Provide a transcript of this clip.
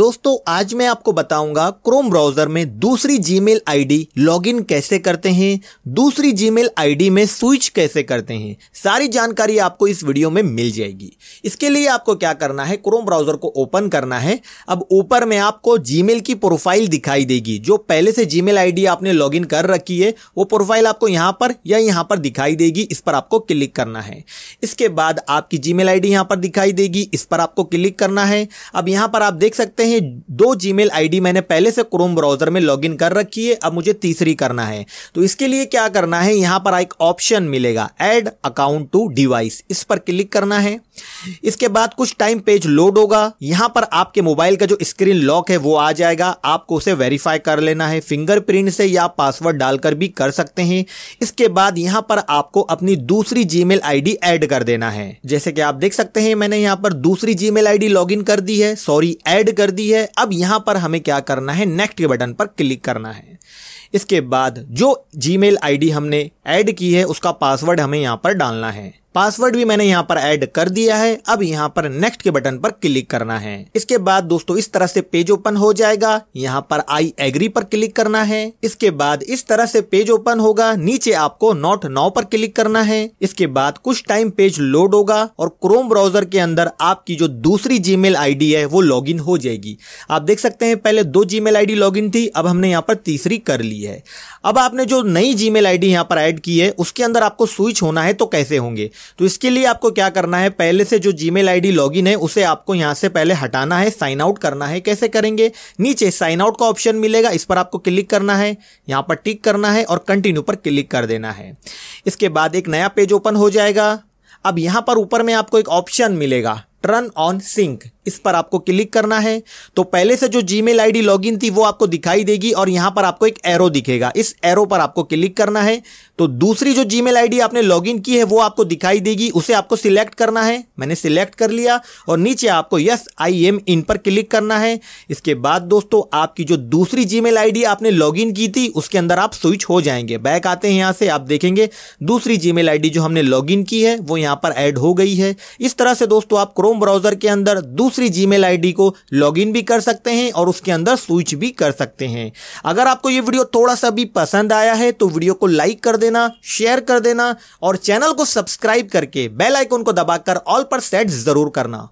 दोस्तों आज मैं आपको बताऊंगा क्रोम ब्राउजर में दूसरी जीमेल आईडी लॉगिन कैसे करते हैं दूसरी जीमेल आईडी में स्विच कैसे करते हैं सारी जानकारी आपको इस वीडियो में मिल जाएगी इसके लिए आपको क्या करना है क्रोम ब्राउजर को ओपन करना है अब ऊपर में आपको जीमेल की प्रोफाइल दिखाई देगी जो पहले से जीमेल आईडी आपने लॉग कर रखी है वो प्रोफाइल आपको यहाँ पर या यहाँ पर दिखाई देगी इस पर आपको क्लिक करना है इसके बाद आपकी जीमेल आईडी यहां पर दिखाई देगी इस पर आपको क्लिक करना है अब यहाँ पर आप देख सकते हैं ये दो जीमेल आईडी मैंने पहले से क्रोम ब्राउजर में लॉगिन कर रखी है अब मुझे तीसरी करना है तो इसके लिए क्या करना है यहाँ पर एक ऑप्शन मिलेगा एड अकाउंट टू डिवाइस इस पर क्लिक करना है इसके बाद कुछ टाइम पेज लोड होगा यहाँ पर आपके मोबाइल का जो स्क्रीन लॉक है वो आ जाएगा आपको उसे वेरीफाई कर लेना है फिंगरप्रिंट से या पासवर्ड डालकर भी कर सकते हैं इसके बाद यहाँ पर आपको अपनी दूसरी जी मेल ऐड कर देना है जैसे कि आप देख सकते हैं मैंने यहाँ पर दूसरी जीमेल लॉग इन कर दी है सॉरी ऐड कर दी है अब यहाँ पर हमें क्या करना है नेक्स्ट के बटन पर क्लिक करना है इसके बाद जो जी मेल हमने ऐड की है उसका पासवर्ड हमें यहाँ पर डालना है पासवर्ड भी मैंने यहाँ पर ऐड कर दिया है अब यहाँ पर नेक्स्ट के बटन पर क्लिक करना है इसके बाद दोस्तों इस तरह से पेज ओपन हो जाएगा यहाँ पर आई एग्री पर क्लिक करना है इसके बाद इस तरह से पेज ओपन होगा नीचे आपको नोट नाउ पर क्लिक करना है इसके बाद कुछ टाइम पेज लोड होगा और क्रोम ब्राउजर के अंदर आपकी जो दूसरी जी आईडी है वो लॉग हो जाएगी आप देख सकते हैं पहले दो जी आईडी आई थी अब हमने यहाँ पर तीसरी कर ली है अब आपने जो नई जीमेल आईडी यहाँ पर एड की है उसके अंदर आपको स्विच होना है तो कैसे होंगे तो इसके लिए आपको क्या करना है पहले से जो जी मेल लॉगिन है उसे आपको यहाँ से पहले हटाना है साइन आउट करना है कैसे करेंगे नीचे साइन आउट का ऑप्शन मिलेगा इस पर आपको क्लिक करना है यहाँ पर टिक करना है और कंटिन्यू पर क्लिक कर देना है इसके बाद एक नया पेज ओपन हो जाएगा अब यहां पर ऊपर में आपको एक ऑप्शन मिलेगा टर्न ऑन सिंक इस पर आपको क्लिक करना है तो पहले से जो जी मेल आई थी वो आपको दिखाई देगी और यहां पर आपको एक एरो दिखेगा इस एरो पर आपको क्लिक करना है तो दूसरी जो जी मेल आपने लॉग की है वो आपको दिखाई देगी उसे आपको सिलेक्ट करना है मैंने सिलेक्ट कर लिया और नीचे आपको यस आई एम इन पर क्लिक करना है इसके बाद दोस्तों आपकी जो दूसरी जी मेल आपने लॉग की थी उसके अंदर आप स्विच हो जाएंगे बैक आते हैं यहां से आप देखेंगे दूसरी जी मेल जो हमने लॉग की है वो यहां पर एड हो गई है इस तरह से दोस्तों आप क्रोम ब्राउजर के अंदर दूसरी जीमेल आईडी को लॉग भी कर सकते हैं और उसके अंदर स्विच भी कर सकते हैं अगर आपको ये वीडियो थोड़ा सा भी पसंद आया है तो वीडियो को लाइक कर देना शेयर कर देना और चैनल को सब्सक्राइब करके बेल आइकन को दबाकर ऑल पर सेट जरूर करना